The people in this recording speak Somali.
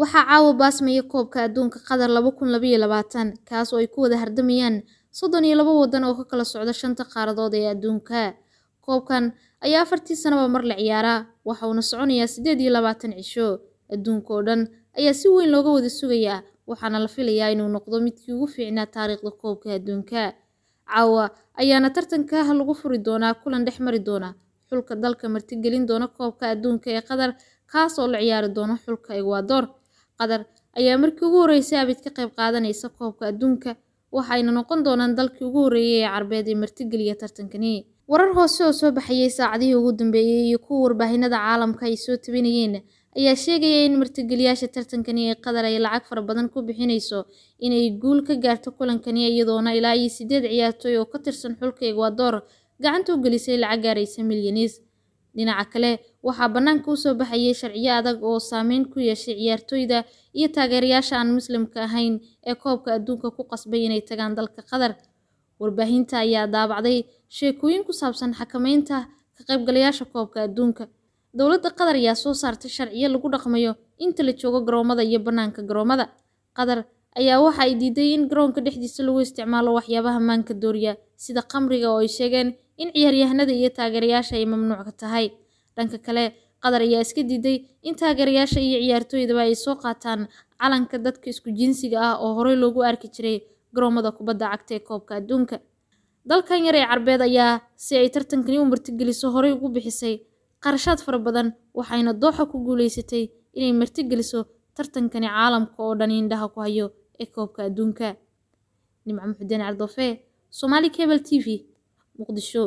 Waxaa caawa baasmaya koobka adduunka Qatar laba kun laba iyo labatan, kaas oo ay ku wada hardamayaan soddon iyo laba wadan oo ka kala socda shanta qaaradood ee adduunka. Koobkan ayaa afartii sanaba mar la ciyaaraa, waxa uuna soconayaa sideed iyo labaatan cisho. Adduunka oo dhan ayaa si weyn looga wada sugayaa, waxaana la filayaa inuu noqdo midkii ugu fiicnaa taariikhda koobka adduunka. Caawa ayaana tartanka ah lagu furi doonaa kulan dhex mari doona xulka dalka martigelin doona koobka adduunka ee Qatar, kaas oo la ciyaari doono xulka Ecuador qatar ayaa markii ugu horeysay abid ka qayb qaadanaysa koobka adduunka waxayna noqon doonaan dalkii ugu horeeyay ee carbeed ee martigeliya tartankani warar hoose oo soo baxayay saacadihii ugu dambeeyey iyo kuwa warbaahinada caalamka ay soo tabinayeen ayaa sheegaya in martigeliyaasha tartankani ee qatar ay lacag fara badan ku bixinayso inay guul ka gaarto kulankani iyadoona ilaa iyo sideed ciyaartooy oo ka tirsan xulka ekwador gacantu u gelisay lacag gaaraysa milyaniis Dhinaca kale, waxaa bannaanka u soo baxayay sharciyo adag oo saameyn ku yeeshay ciyaartooyda iyo taageerayaasha aan Muslimka ahayn ee koobka adduunka ku qasbay inay tagaan dalka Qatar. Warbaahinta ayaa daabacday sheekooyin ku saabsan xakamaynta ka qaybgalayaasha koobka adduunka. Dowladda Qatar ayaa soo saartay sharciyo lagu dhaqmayo inta la joogo garoomada iyo bannaanka garoomada. Qatar ayaa waxa ay diiday in garoonka dhexdiisa lagu isticmaalo waxyaabaha maanka dooriya sida khamriga oo ay sheegeen in ciyaaryahanada iyo taageerayaasha ay mamnuuc tahay dhanka kale qatar ayaa iska diiday in taageerayaasha iyo ciyaartooydaba ay soo qaataan calanka dadka isku jinsiga ah oo horey loogu arki jiray garoomada kubadda cagta ee koobka adduunka dalkan yar ee carbeed ayaa si ay tartankani u martigeliso horey ugu bixisay qarashaad fara badan waxayna dooxa ku guulaysatay inay martigeliso tartankani caalamka oo dhan indhaha ku hayo ee koobka adduunka nimco cardofe somali soomaali cable t v muqdisho